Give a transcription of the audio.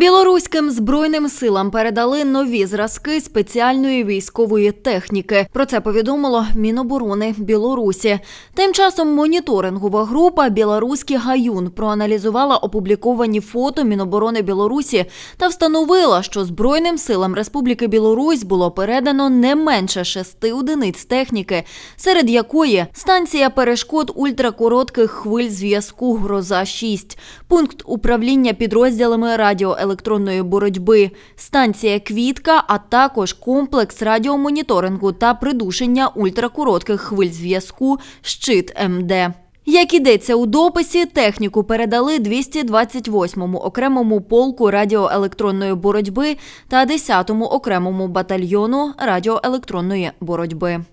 Білоруським збройним силам передали нові зразки спеціальної військової техніки. Про це повідомило Міноборони Білорусі. Тим часом моніторингова група Білоруський гаюн проаналізувала опубліковані фото Міноборони Білорусі та встановила, що Збройним силам Республіки Білорусь було передано не менше шести одиниць техніки, серед якої станція перешкод ультракоротких хвиль зв'язку Гроза 6 пункт управління підрозділами радіо електронної боротьби, станція Квітка, а також комплекс радіомоніторингу та придушення ультракоротких хвиль зв'язку щит МД. Як ідеться у дописі, техніку передали 228-му окремому полку радіоелектронної боротьби та 10-му окремому батальйону радіоелектронної боротьби.